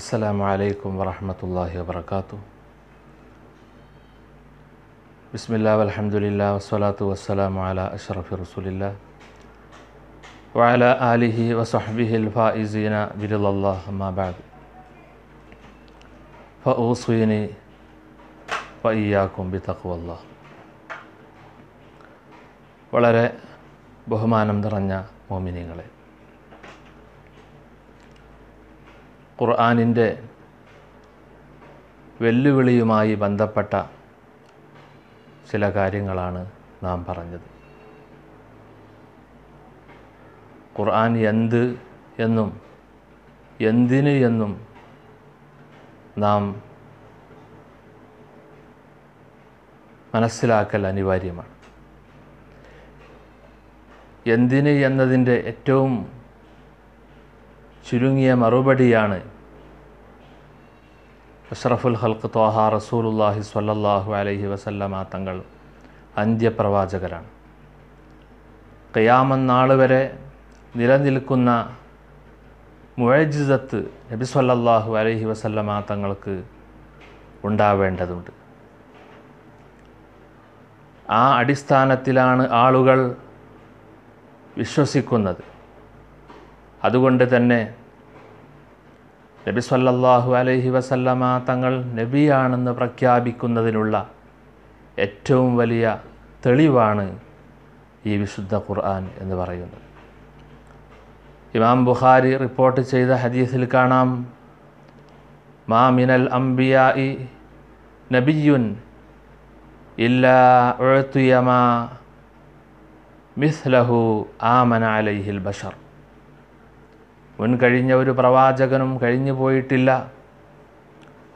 السلام عليكم ورحمة الله وبركاته بسم الله والحمد لله والصلاة والسلام على أشرف رسول الله وعلى آله وصحبه الفائزين برضا الله ما بعد فأوصيني وإياكم بتقوى الله ولا رأي വളരെ ബഹുമാനം مؤمنين عليه ഖുർആാനിൻ്റെ വെല്ലുവിളിയുമായി ബന്ധപ്പെട്ട ചില കാര്യങ്ങളാണ് നാം പറഞ്ഞത് ഖുർആൻ എന്ത് എന്നും എന്തിന് എന്നും നാം മനസ്സിലാക്കൽ അനിവാര്യമാണ് എന്തിന് എന്നതിൻ്റെ ഏറ്റവും ചുരുങ്ങിയ മറുപടിയാണ് അഷ്റഫുൽ ഹൽക്ക് ത്വാഹ റസൂലുല്ലാഹി സ്വല്ലല്ലാഹു അലൈഹി വസല്ലമ തങ്ങൾ അന്ത്യപ്രവാചകരാണ് നാൾ വരെ നിലനിൽക്കുന്ന മുഴജിസത്ത് നബി സല്ലല്ലാഹു അലൈഹി വസല്ലമ തങ്ങൾക്ക് ഉണ്ടാവേണ്ടതുണ്ട് ആ അടിസ്ഥാനത്തിലാണ് ആളുകൾ വിശ്വസിക്കുന്നത് അതുകൊണ്ട് തന്നെ നബി സല്ലല്ലാഹു അലൈഹി വസല്ലമ തങ്ങൾ നബിയാണെന്ന് പ്രഖ്യാപിക്കുന്നതിനുള്ള ഏറ്റവും വലിയ തെളിവാണ് ഈ വിശുദ്ധ ഖുർആൻ എന്ന് പറയുന്നത് ഇമാം ബുഖാരി റിപ്പോർട്ട് ചെയ്ത ഹദീസിൽ കാണാം മാ മിനൽ ഇ നബിയുൻ ഇല്ലാ ഉഴത്തുയമാ മിസ്ലഹു ആമന അലൈഹിൽ ബഷർ മുൻകഴിഞ്ഞ ഒരു പ്രവാചകനും കഴിഞ്ഞു പോയിട്ടില്ല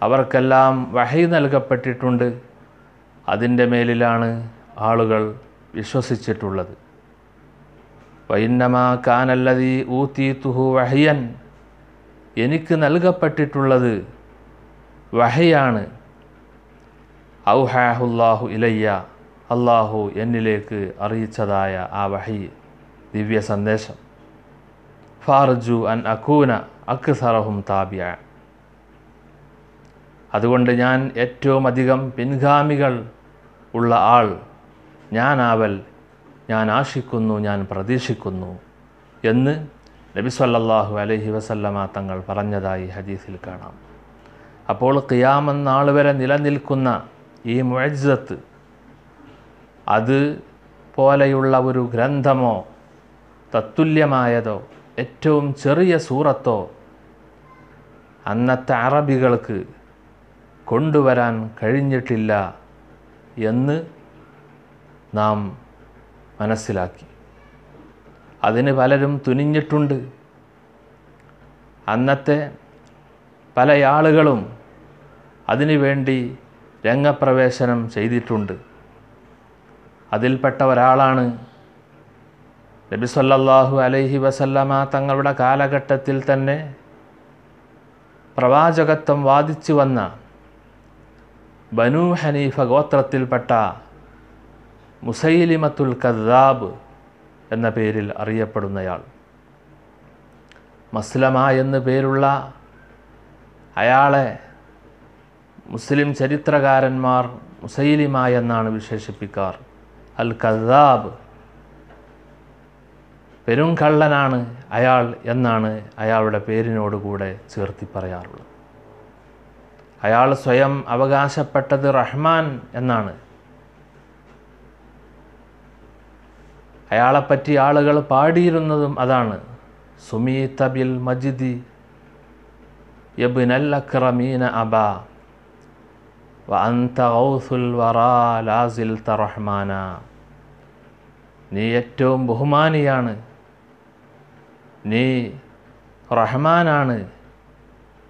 അവർക്കെല്ലാം വഹി നൽകപ്പെട്ടിട്ടുണ്ട് അതിൻ്റെ മേലിലാണ് ആളുകൾ വിശ്വസിച്ചിട്ടുള്ളത് വൈന്നമാ കാനല്ലതി ഊത്തി തുഹു വഹയൻ എനിക്ക് നൽകപ്പെട്ടിട്ടുള്ളത് വഹയാണ് ഔഹാഹുല്ലാഹു ഇലയ്യ അള്ളാഹു എന്നിലേക്ക് അറിയിച്ചതായ ആ വഹി ദിവ്യ സന്ദേശം ഫാർജു അൻ അക്കൂന അക്സറഹും താബിയ അതുകൊണ്ട് ഞാൻ ഏറ്റവും അധികം പിൻഗാമികൾ ഉള്ള ആൾ ഞാനാവൽ ഞാൻ ആശിക്കുന്നു ഞാൻ പ്രതീക്ഷിക്കുന്നു എന്ന് നബി സല്ലാഹു അലഹി വസല്ലമ തങ്ങൾ പറഞ്ഞതായി ഹദീസിൽ കാണാം അപ്പോൾ ഖിയാമെന്നാൾ വരെ നിലനിൽക്കുന്ന ഈ മുഴജത്ത് അത് പോലെയുള്ള ഒരു ഗ്രന്ഥമോ തത്തുല്യമായതോ ഏറ്റവും ചെറിയ സൂറത്തോ അന്നത്തെ അറബികൾക്ക് കൊണ്ടുവരാൻ കഴിഞ്ഞിട്ടില്ല എന്ന് നാം മനസ്സിലാക്കി അതിന് പലരും തുനിഞ്ഞിട്ടുണ്ട് അന്നത്തെ പല ആളുകളും അതിനുവേണ്ടി രംഗപ്രവേശനം ചെയ്തിട്ടുണ്ട് അതിൽപ്പെട്ട ഒരാളാണ് നബി സല്ലാഹു അലൈഹി വസല്ലമ തങ്ങളുടെ കാലഘട്ടത്തിൽ തന്നെ പ്രവാചകത്വം വാദിച്ചു വന്ന ബനു ഹനീഫ ഗോത്രത്തിൽപ്പെട്ട മുസൈലിമത്തുൽ കദാബ് എന്ന പേരിൽ അറിയപ്പെടുന്നയാൾ മസ്ലമ എന്ന് പേരുള്ള അയാളെ മുസ്ലിം ചരിത്രകാരന്മാർ മുസൈലിമ എന്നാണ് വിശേഷിപ്പിക്കാർ അൽ കദാബ് പെരും കള്ളനാണ് അയാൾ എന്നാണ് അയാളുടെ പേരിനോടുകൂടെ ചേർത്തി പറയാറുള്ളത് അയാൾ സ്വയം അവകാശപ്പെട്ടത് റഹ്മാൻ എന്നാണ് അയാളെപ്പറ്റി ആളുകൾ പാടിയിരുന്നതും അതാണ് സുമി തബിൽ മജിദി യബ് നല്ലക്രമീന അബ വൗസുൽ അന്ത വറാ ലാസിൽ റഹ്മാന നീ ഏറ്റവും ബഹുമാനിയാണ് നീ റഹ്മാനാണ്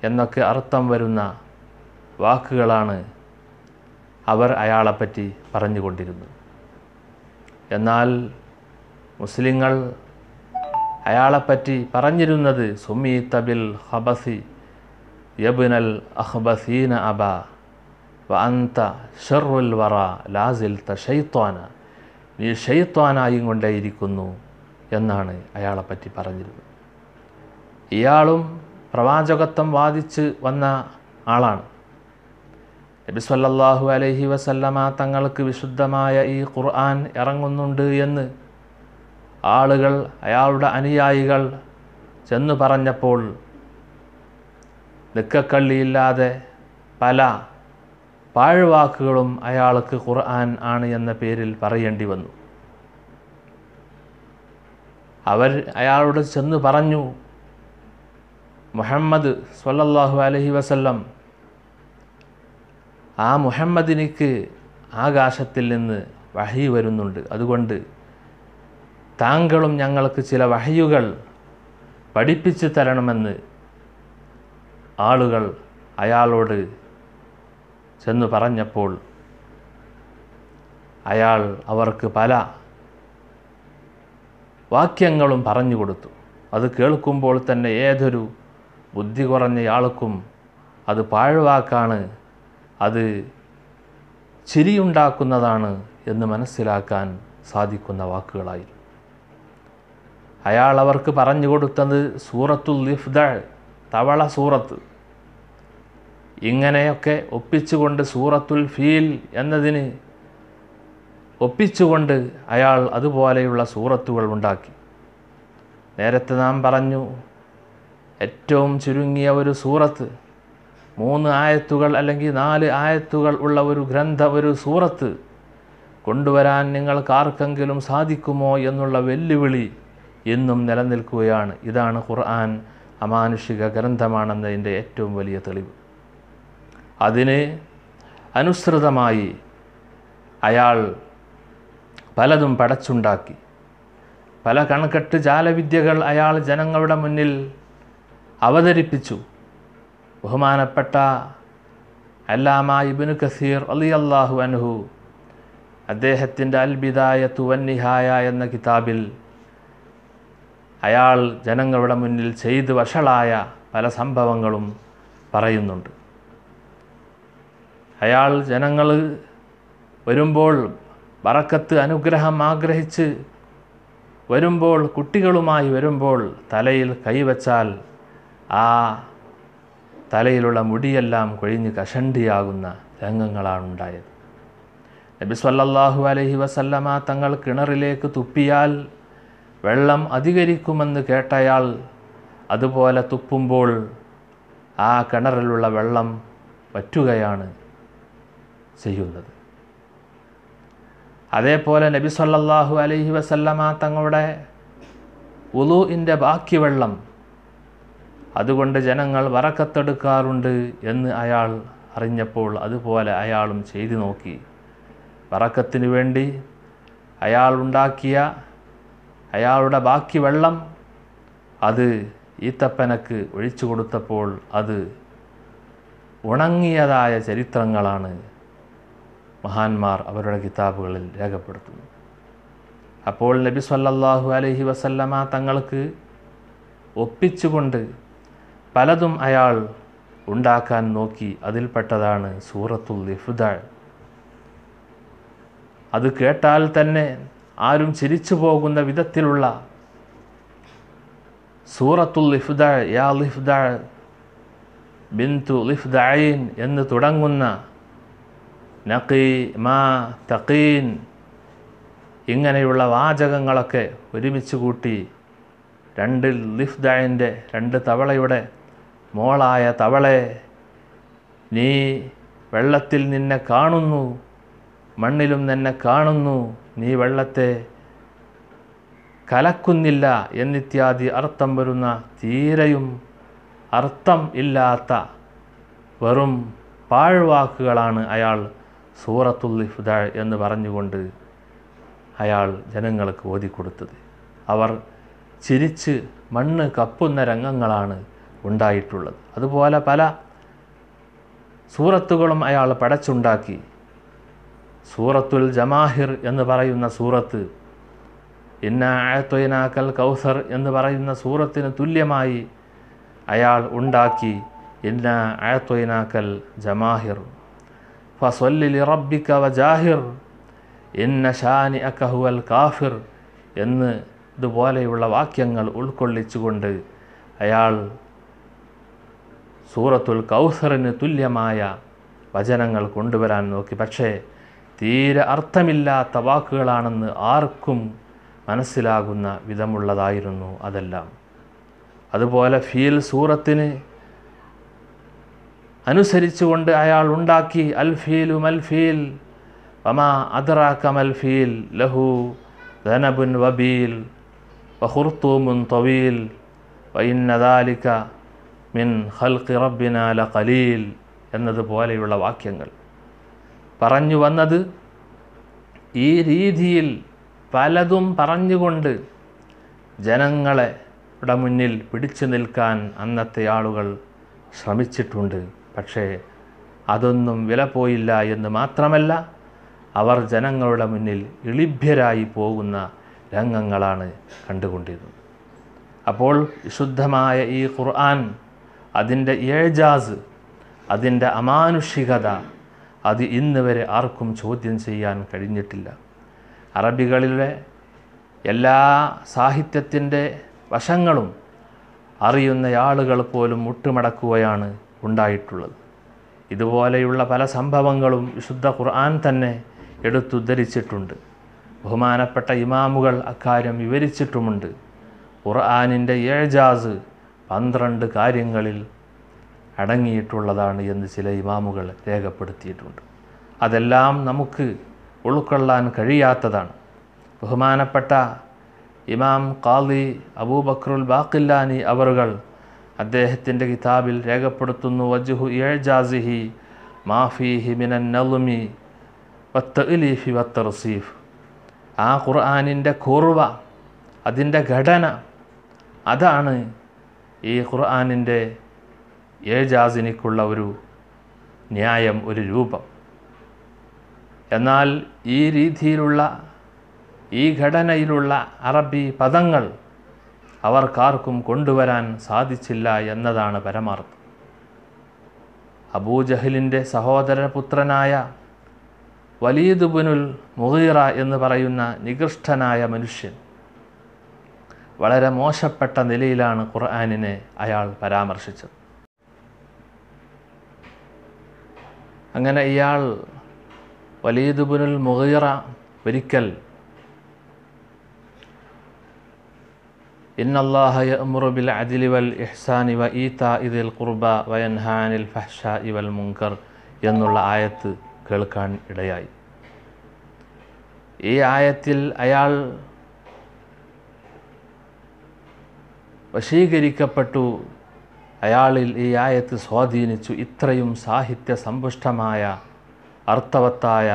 എന്നൊക്കെ അർത്ഥം വരുന്ന വാക്കുകളാണ് അവർ അയാളെപ്പറ്റി പറഞ്ഞുകൊണ്ടിരുന്നത് എന്നാൽ മുസ്ലിങ്ങൾ അയാളെപ്പറ്റി പറഞ്ഞിരുന്നത് സുമി തബിൽ ഹബസി യബുനൽ അഹ്ബസീന അബ വ അന്ത ഷെറുൽ വറ ലാസിൽ ത നീ ഷെയ്ത്വാനായും കൊണ്ടേയിരിക്കുന്നു എന്നാണ് അയാളെപ്പറ്റി പറഞ്ഞിരുന്നത് ഇയാളും പ്രവാചകത്വം വാദിച്ച് വന്ന ആളാണ് നബി സല്ലല്ലാഹു അലൈഹി വസല്ലമ തങ്ങൾക്ക് വിശുദ്ധമായ ഈ ഖുർആൻ ഇറങ്ങുന്നുണ്ട് എന്ന് ആളുകൾ അയാളുടെ അനുയായികൾ ചെന്ന് പറഞ്ഞപ്പോൾ നിക്കക്കള്ളിയില്ലാതെ പല പാഴ്വാക്കുകളും അയാൾക്ക് ഖുർആൻ ആണ് എന്ന പേരിൽ പറയേണ്ടി വന്നു അവർ അയാളോട് ചെന്ന് പറഞ്ഞു മുഹമ്മദ് സല്ലല്ലാഹു അലഹി വസല്ലം ആ മുഹമ്മദിനിക്ക് ആകാശത്തിൽ നിന്ന് വഹി വരുന്നുണ്ട് അതുകൊണ്ട് താങ്കളും ഞങ്ങൾക്ക് ചില വഹയുകൾ പഠിപ്പിച്ചു തരണമെന്ന് ആളുകൾ അയാളോട് ചെന്ന് പറഞ്ഞപ്പോൾ അയാൾ അവർക്ക് പല വാക്യങ്ങളും പറഞ്ഞു കൊടുത്തു അത് കേൾക്കുമ്പോൾ തന്നെ ഏതൊരു ബുദ്ധി കുറഞ്ഞയാൾക്കും അത് പാഴ്വാക്കാണ് അത് ചിരിയുണ്ടാക്കുന്നതാണ് എന്ന് മനസ്സിലാക്കാൻ സാധിക്കുന്ന വാക്കുകളായിരുന്നു അയാൾ അവർക്ക് പറഞ്ഞു കൊടുത്തത് സൂറത്തുൽ ലിഫ്ദ തവള സൂറത്ത് ഇങ്ങനെയൊക്കെ ഒപ്പിച്ചുകൊണ്ട് സൂറത്തുൽ ഫീൽ എന്നതിന് ഒപ്പിച്ചുകൊണ്ട് അയാൾ അതുപോലെയുള്ള സൂറത്തുകൾ ഉണ്ടാക്കി നേരത്തെ നാം പറഞ്ഞു ഏറ്റവും ചുരുങ്ങിയ ഒരു സൂറത്ത് മൂന്ന് ആയത്തുകൾ അല്ലെങ്കിൽ നാല് ആയത്തുകൾ ഉള്ള ഒരു ഗ്രന്ഥ ഒരു സൂറത്ത് കൊണ്ടുവരാൻ നിങ്ങൾക്കാർക്കെങ്കിലും സാധിക്കുമോ എന്നുള്ള വെല്ലുവിളി എന്നും നിലനിൽക്കുകയാണ് ഇതാണ് ഖുർആൻ അമാനുഷിക ഗ്രന്ഥമാണെന്നതിൻ്റെ ഏറ്റവും വലിയ തെളിവ് അതിന് അനുസൃതമായി അയാൾ പലതും പടച്ചുണ്ടാക്കി പല കണക്കെട്ട് ജാലവിദ്യകൾ അയാൾ ജനങ്ങളുടെ മുന്നിൽ അവതരിപ്പിച്ചു ബഹുമാനപ്പെട്ട അല്ലാമ ഇബിനു കസീർ അലി അള്ളാഹു അനുഹു അദ്ദേഹത്തിൻ്റെ അൽബിദായ തുവന്നിഹായ എന്ന കിതാബിൽ അയാൾ ജനങ്ങളുടെ മുന്നിൽ ചെയ്ത് വഷളായ പല സംഭവങ്ങളും പറയുന്നുണ്ട് അയാൾ ജനങ്ങൾ വരുമ്പോൾ വറക്കത്ത് അനുഗ്രഹം ആഗ്രഹിച്ച് വരുമ്പോൾ കുട്ടികളുമായി വരുമ്പോൾ തലയിൽ കൈവച്ചാൽ ആ തലയിലുള്ള മുടിയെല്ലാം കൊഴിഞ്ഞ് കഷണ്ടിയാകുന്ന ഉണ്ടായത് നബി സല്ലല്ലാഹു അലൈഹി വസല്ലമ തങ്ങൾ കിണറിലേക്ക് തുപ്പിയാൽ വെള്ളം അധികരിക്കുമെന്ന് കേട്ടയാൾ അതുപോലെ തുപ്പുമ്പോൾ ആ കിണറിലുള്ള വെള്ളം വറ്റുകയാണ് ചെയ്യുന്നത് അതേപോലെ നബി സല്ലാഹു അലൈഹി വസല്ലമ തങ്ങളുടെ ഉലുവിൻ്റെ ബാക്കി വെള്ളം അതുകൊണ്ട് ജനങ്ങൾ വറക്കത്തെടുക്കാറുണ്ട് എന്ന് അയാൾ അറിഞ്ഞപ്പോൾ അതുപോലെ അയാളും ചെയ്തു നോക്കി വറക്കത്തിനു വേണ്ടി അയാൾ ഉണ്ടാക്കിയ അയാളുടെ ബാക്കി വെള്ളം അത് ഈത്തപ്പനക്ക് ഒഴിച്ചു കൊടുത്തപ്പോൾ അത് ഉണങ്ങിയതായ ചരിത്രങ്ങളാണ് മഹാന്മാർ അവരുടെ കിതാബുകളിൽ രേഖപ്പെടുത്തുന്നു അപ്പോൾ നബി സല്ലാഹു അലഹി വസല്ലമ തങ്ങൾക്ക് ഒപ്പിച്ചുകൊണ്ട് പലതും അയാൾ ഉണ്ടാക്കാൻ നോക്കി അതിൽപ്പെട്ടതാണ് സൂറത്തുൽ ലിഫുദ അത് കേട്ടാൽ തന്നെ ആരും ചിരിച്ചു പോകുന്ന വിധത്തിലുള്ള സൂറത്തുൽ ലിഫുദ യാ ലിഫ്ദാൾ ബിന്തു ലിഫ്ദായിൻ എന്ന് തുടങ്ങുന്ന നഖി മാ തഖീൻ ഇങ്ങനെയുള്ള വാചകങ്ങളൊക്കെ ഒരുമിച്ച് കൂട്ടി രണ്ട് ലിഫ്ദായൻ്റെ രണ്ട് തവളയുടെ മോളായ തവളെ നീ വെള്ളത്തിൽ നിന്നെ കാണുന്നു മണ്ണിലും നിന്നെ കാണുന്നു നീ വെള്ളത്തെ കലക്കുന്നില്ല എന്നിത്യാദി അർത്ഥം വരുന്ന തീരെയും അർത്ഥം ഇല്ലാത്ത വെറും പാഴ്വാക്കുകളാണ് അയാൾ സൂറത്തുൽ ഇഫ്ദ എന്ന് പറഞ്ഞുകൊണ്ട് അയാൾ ജനങ്ങൾക്ക് ഓതിക്കൊടുത്തത് അവർ ചിരിച്ച് മണ്ണ് കപ്പുന്ന രംഗങ്ങളാണ് ഉണ്ടായിട്ടുള്ളത് അതുപോലെ പല സൂറത്തുകളും അയാൾ പടച്ചുണ്ടാക്കി സൂറത്തുൽ ജമാഹിർ എന്ന് പറയുന്ന സൂറത്ത് ആയത്തൊയനാക്കൽ കൗസർ എന്ന് പറയുന്ന സൂറത്തിന് തുല്യമായി അയാൾ ഉണ്ടാക്കി ഇന്ന ആയത്തൊയനാക്കൽ ജമാഹിർ ഫസ്വല്ലി റബ്ബിക്ക വജാഹിർ ഇന്ന ഷാനി അക്കഹുവൽ കാഫിർ എന്ന് ഇതുപോലെയുള്ള വാക്യങ്ങൾ ഉൾക്കൊള്ളിച്ചുകൊണ്ട് അയാൾ സൂറത്തുൽ കൗസറിന് തുല്യമായ വചനങ്ങൾ കൊണ്ടുവരാൻ നോക്കി പക്ഷേ തീരെ അർത്ഥമില്ലാത്ത വാക്കുകളാണെന്ന് ആർക്കും മനസ്സിലാകുന്ന വിധമുള്ളതായിരുന്നു അതെല്ലാം അതുപോലെ ഫീൽ സൂറത്തിന് അനുസരിച്ചുകൊണ്ട് അയാൾ ഉണ്ടാക്കി അൽഫീലു മൽഫീൽ വമാ അദറാക്ക മൽഫീൽ ലഹു ധനബുൻ വബീൽ വഹുർത്തൂമുൻ തൊവീൽ വൈന്നദാലിക്ക മിൻ ഹൽഖി റബ്ബിനാല കലീൽ എന്നതുപോലെയുള്ള വാക്യങ്ങൾ പറഞ്ഞു വന്നത് ഈ രീതിയിൽ പലതും പറഞ്ഞുകൊണ്ട് ജനങ്ങളെ മുന്നിൽ പിടിച്ചു നിൽക്കാൻ അന്നത്തെ ആളുകൾ ശ്രമിച്ചിട്ടുണ്ട് പക്ഷേ അതൊന്നും വില പോയില്ല എന്ന് മാത്രമല്ല അവർ ജനങ്ങളുടെ മുന്നിൽ ഇളിഭ്യരായി പോകുന്ന രംഗങ്ങളാണ് കണ്ടുകൊണ്ടിരുന്നത് അപ്പോൾ വിശുദ്ധമായ ഈ ഖുർആൻ അതിൻ്റെ ഏജാസ് അതിൻ്റെ അമാനുഷികത അത് ഇന്ന് വരെ ആർക്കും ചോദ്യം ചെയ്യാൻ കഴിഞ്ഞിട്ടില്ല അറബികളിലെ എല്ലാ സാഹിത്യത്തിൻ്റെ വശങ്ങളും അറിയുന്ന ആളുകൾ പോലും മുട്ടുമടക്കുകയാണ് ഉണ്ടായിട്ടുള്ളത് ഇതുപോലെയുള്ള പല സംഭവങ്ങളും വിശുദ്ധ ഖുർആൻ തന്നെ എടുത്തുദ്ധരിച്ചിട്ടുണ്ട് ബഹുമാനപ്പെട്ട ഇമാമുകൾ അക്കാര്യം വിവരിച്ചിട്ടുമുണ്ട് ഖുർആാനിൻ്റെ ഏജാസ് പന്ത്രണ്ട് കാര്യങ്ങളിൽ അടങ്ങിയിട്ടുള്ളതാണ് എന്ന് ചില ഇമാമുകൾ രേഖപ്പെടുത്തിയിട്ടുണ്ട് അതെല്ലാം നമുക്ക് ഉൾക്കൊള്ളാൻ കഴിയാത്തതാണ് ബഹുമാനപ്പെട്ട ഇമാം ഖാദി അബൂബക്രുൽ ബാക്കില്ലാനി അവറുകൾ അദ്ദേഹത്തിൻ്റെ കിതാബിൽ രേഖപ്പെടുത്തുന്നു വജുഹു ഏജാസിഹി മാഫിഹി മിനൻ നലുമി വത്ത് റസീഫ് ആ ഖുർആാനിൻ്റെ കുർവ അതിൻ്റെ ഘടന അതാണ് ഈ ഖുർആാനിൻ്റെ ഏജാസിനിക്കുള്ള ഒരു ന്യായം ഒരു രൂപം എന്നാൽ ഈ രീതിയിലുള്ള ഈ ഘടനയിലുള്ള അറബി പദങ്ങൾ അവർക്കാർക്കും കൊണ്ടുവരാൻ സാധിച്ചില്ല എന്നതാണ് പരമാർത്ഥം അബൂജഹലിൻ്റെ സഹോദരപുത്രനായ വലീദ് ബുനുൽ മുഹീറ എന്ന് പറയുന്ന നികൃഷ്ടനായ മനുഷ്യൻ വളരെ മോശപ്പെട്ട നിലയിലാണ് ഖുർആാനിനെ അയാൾ പരാമർശിച്ചത് അങ്ങനെ ഇയാൾ വലീദ് ബുനുൽ മുഹീറ ഒരിക്കൽ إن الله يأمر بالعدل والإحسان وإيتاء ذي القربى وينهى عن الفحشاء والمنكر എന്നുള്ള ആയത്ത് കേൾക്കാൻ ഇടയായി ഈ ആയത്തിൽ അയാൾ വശീകരിക്കപ്പെട്ടു അയാളിൽ ഈ ആയത്ത് സ്വാധീനിച്ചു ഇത്രയും സാഹിത്യ സമ്പുഷ്ടമായ അർത്ഥവത്തായ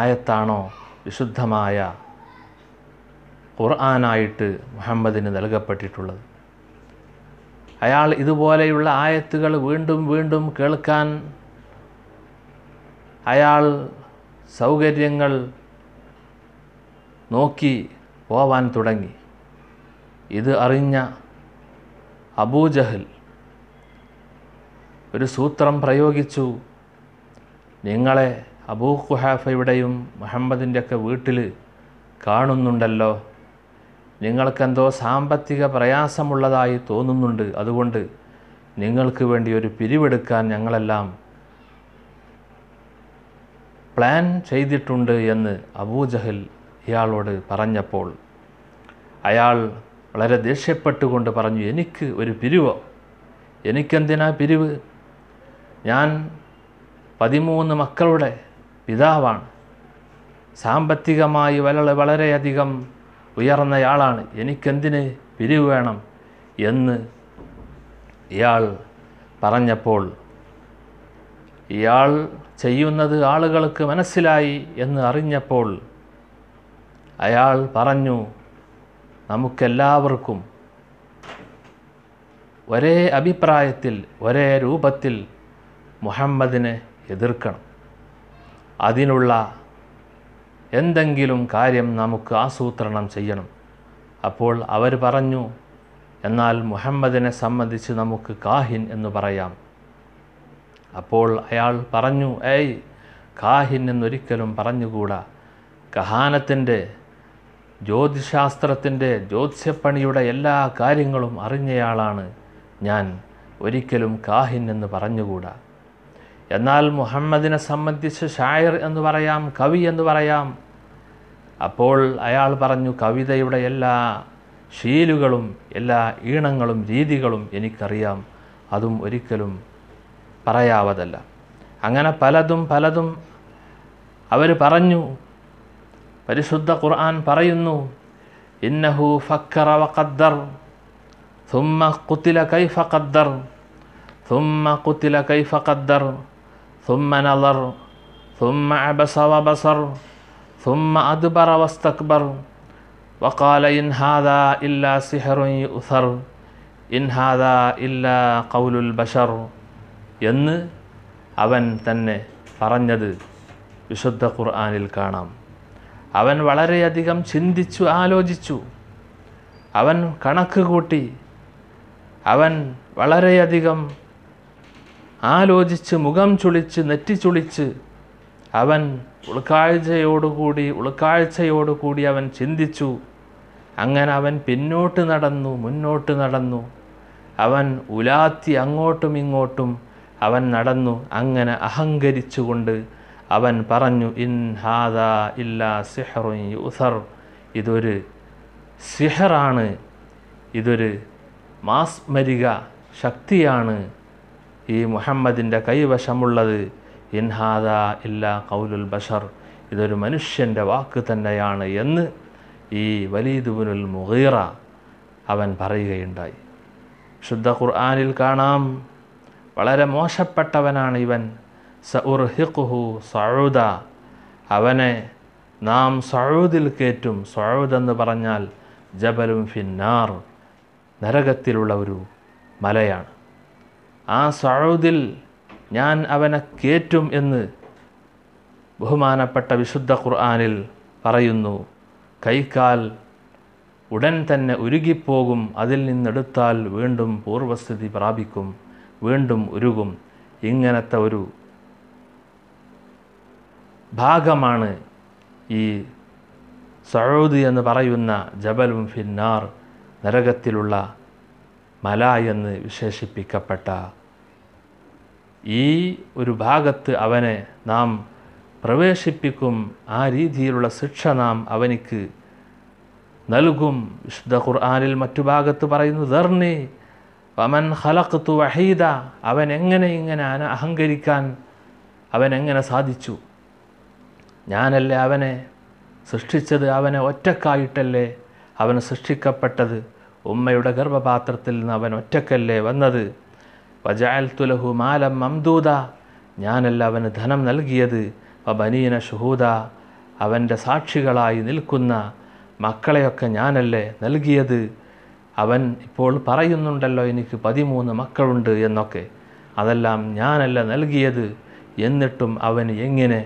ആയത്താണോ വിശുദ്ധമായ ഖുർആാനായിട്ട് മുഹമ്മദിന് നൽകപ്പെട്ടിട്ടുള്ളത് അയാൾ ഇതുപോലെയുള്ള ആയത്തുകൾ വീണ്ടും വീണ്ടും കേൾക്കാൻ അയാൾ സൗകര്യങ്ങൾ നോക്കി പോവാൻ തുടങ്ങി ഇത് അറിഞ്ഞ അബൂജഹൽ ഒരു സൂത്രം പ്രയോഗിച്ചു നിങ്ങളെ അബൂ ഖുഹാഫയുടെയും മുഹമ്മദിൻ്റെയൊക്കെ വീട്ടിൽ കാണുന്നുണ്ടല്ലോ നിങ്ങൾക്കെന്തോ സാമ്പത്തിക പ്രയാസമുള്ളതായി തോന്നുന്നുണ്ട് അതുകൊണ്ട് നിങ്ങൾക്ക് വേണ്ടി ഒരു പിരിവെടുക്കാൻ ഞങ്ങളെല്ലാം പ്ലാൻ ചെയ്തിട്ടുണ്ട് എന്ന് അബൂജഹൽ ഇയാളോട് പറഞ്ഞപ്പോൾ അയാൾ വളരെ ദേഷ്യപ്പെട്ടുകൊണ്ട് പറഞ്ഞു എനിക്ക് ഒരു പിരിവോ എനിക്കെന്തിനാ പിരിവ് ഞാൻ പതിമൂന്ന് മക്കളുടെ പിതാവാണ് സാമ്പത്തികമായി വളരെ വളരെയധികം ഉയർന്നയാളാണ് എനിക്കെന്തിന് പിരിവ് വേണം എന്ന് ഇയാൾ പറഞ്ഞപ്പോൾ ഇയാൾ ചെയ്യുന്നത് ആളുകൾക്ക് മനസ്സിലായി എന്ന് അറിഞ്ഞപ്പോൾ അയാൾ പറഞ്ഞു നമുക്കെല്ലാവർക്കും ഒരേ അഭിപ്രായത്തിൽ ഒരേ രൂപത്തിൽ മുഹമ്മദിനെ എതിർക്കണം അതിനുള്ള എന്തെങ്കിലും കാര്യം നമുക്ക് ആസൂത്രണം ചെയ്യണം അപ്പോൾ അവർ പറഞ്ഞു എന്നാൽ മുഹമ്മദിനെ സംബന്ധിച്ച് നമുക്ക് കാഹിൻ എന്ന് പറയാം അപ്പോൾ അയാൾ പറഞ്ഞു ഏയ് കാഹിൻ എന്നൊരിക്കലും പറഞ്ഞുകൂടാ കഹാനത്തിൻ്റെ ജ്യോതിശാസ്ത്രത്തിൻ്റെ ജ്യോതിഷപ്പണിയുടെ എല്ലാ കാര്യങ്ങളും അറിഞ്ഞയാളാണ് ഞാൻ ഒരിക്കലും കാഹിൻ എന്ന് പറഞ്ഞുകൂടാ എന്നാൽ മുഹമ്മദിനെ സംബന്ധിച്ച് ഷായർ എന്ന് പറയാം കവി എന്ന് പറയാം അപ്പോൾ അയാൾ പറഞ്ഞു കവിതയുടെ എല്ലാ ശീലുകളും എല്ലാ ഈണങ്ങളും രീതികളും എനിക്കറിയാം അതും ഒരിക്കലും പറയാവതല്ല അങ്ങനെ പലതും പലതും അവർ പറഞ്ഞു പരിശുദ്ധ ഖുർആൻ പറയുന്നു ഇന്നഹു ഫക്കറ വഖദ്ദർ ثم قتل كيف قدر ثم قتل كيف قدر ثم نظر ثم عبس وبصر ثم أدبر واستكبر وقال إن هذا إلا سحر يؤثر إن هذا إلا قول البشر എന്ന് അവൻ തന്നെ പറഞ്ഞത് വിശുദ്ധ ഖുർആാനിൽ കാണാം അവൻ വളരെയധികം ചിന്തിച്ചു ആലോചിച്ചു അവൻ കണക്ക് കൂട്ടി അവൻ വളരെയധികം ആലോചിച്ച് മുഖം ചുളിച്ച് നെറ്റി ചുളിച്ച് അവൻ ഉൾക്കാഴ്ചയോടുകൂടി ഉൾക്കാഴ്ചയോടുകൂടി അവൻ ചിന്തിച്ചു അങ്ങനെ അവൻ പിന്നോട്ട് നടന്നു മുന്നോട്ട് നടന്നു അവൻ ഉലാത്തി അങ്ങോട്ടും ഇങ്ങോട്ടും അവൻ നടന്നു അങ്ങനെ അഹങ്കരിച്ചുകൊണ്ട് അവൻ പറഞ്ഞു ഇൻ ഹാദ ഇല്ലാ സിഹറു യുസർ ഇതൊരു സിഹറാണ് ഇതൊരു മാസ്മരിക ശക്തിയാണ് ഈ മുഹമ്മദിൻ്റെ കൈവശമുള്ളത് ഇൻഹാദ ഇല്ലാ കൗലുൽ ബഷർ ഇതൊരു മനുഷ്യൻ്റെ വാക്ക് തന്നെയാണ് എന്ന് ഈ വലീദുബുനുൽ മുഗീറ അവൻ പറയുകയുണ്ടായി ശുദ്ധ ഖുർആാനിൽ കാണാം വളരെ മോശപ്പെട്ടവനാണ് ഇവൻ സഉർ ഹിഖുഹു സൗദ അവനെ നാം സൗദിൽ കയറ്റും സഴുദെന്ന് എന്ന് പറഞ്ഞാൽ ജബലും ഫിന്നാർ നരകത്തിലുള്ള ഒരു മലയാണ് ആ സൗദിൽ ഞാൻ അവനെ കേറ്റും എന്ന് ബഹുമാനപ്പെട്ട വിശുദ്ധ ഖുർആാനിൽ പറയുന്നു കൈക്കാൽ ഉടൻ തന്നെ ഉരുകിപ്പോകും അതിൽ നിന്നെടുത്താൽ വീണ്ടും പൂർവസ്ഥിതി പ്രാപിക്കും വീണ്ടും ഉരുകും ഇങ്ങനത്തെ ഒരു ഭാഗമാണ് ഈ സൗദി എന്ന് പറയുന്ന ജബലും ഫിന്നാർ നരകത്തിലുള്ള മല എന്ന് വിശേഷിപ്പിക്കപ്പെട്ട ഈ ഒരു ഭാഗത്ത് അവനെ നാം പ്രവേശിപ്പിക്കും ആ രീതിയിലുള്ള ശിക്ഷ നാം അവനിക്ക് നൽകും വിശുദ്ധ ഖുർആാനിൽ മറ്റു ഭാഗത്ത് പറയുന്നു ധർണി വമൻ ഹലക്കത്തു വഹീദ അവൻ എങ്ങനെ ഇങ്ങനെ അഹങ്കരിക്കാൻ അവൻ എങ്ങനെ സാധിച്ചു ഞാനല്ലേ അവനെ സൃഷ്ടിച്ചത് അവനെ ഒറ്റക്കായിട്ടല്ലേ അവൻ സൃഷ്ടിക്കപ്പെട്ടത് ഉമ്മയുടെ ഗർഭപാത്രത്തിൽ നിന്ന് അവൻ ഒറ്റക്കല്ലേ വന്നത് വജാൽ തുലഹു മാലം മംദൂദ ഞാനല്ല അവന് ധനം നൽകിയത് വബനീന ഷുഹൂദ അവൻ്റെ സാക്ഷികളായി നിൽക്കുന്ന മക്കളെയൊക്കെ ഞാനല്ലേ നൽകിയത് അവൻ ഇപ്പോൾ പറയുന്നുണ്ടല്ലോ എനിക്ക് പതിമൂന്ന് മക്കളുണ്ട് എന്നൊക്കെ അതെല്ലാം ഞാനല്ല നൽകിയത് എന്നിട്ടും അവന് എങ്ങനെ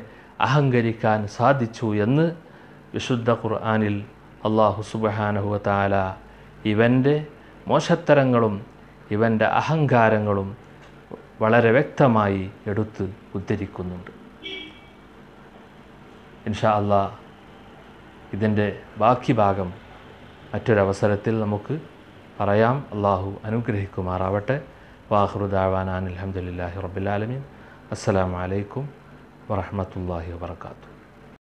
അഹങ്കരിക്കാൻ സാധിച്ചു എന്ന് വിശുദ്ധ ഖുർആാനിൽ അള്ളാഹു സുബഹാനഹുവ താല ഇവൻ്റെ മോശത്തരങ്ങളും ഇവൻ്റെ അഹങ്കാരങ്ങളും വളരെ വ്യക്തമായി എടുത്ത് ഉദ്ധരിക്കുന്നുണ്ട് ഇൻഷാ അള്ളാ ഇതിൻ്റെ ബാക്കി ഭാഗം മറ്റൊരവസരത്തിൽ നമുക്ക് പറയാം അള്ളാഹു അനുഗ്രഹിക്കുമാറാവട്ടെ വാഹൃദാവാൻ അലഹമുല്ലാഹി റബുലാലമീൻ അസ്സലാമലൈക്കും വറഹമത്തല്ലാഹി വാത്തു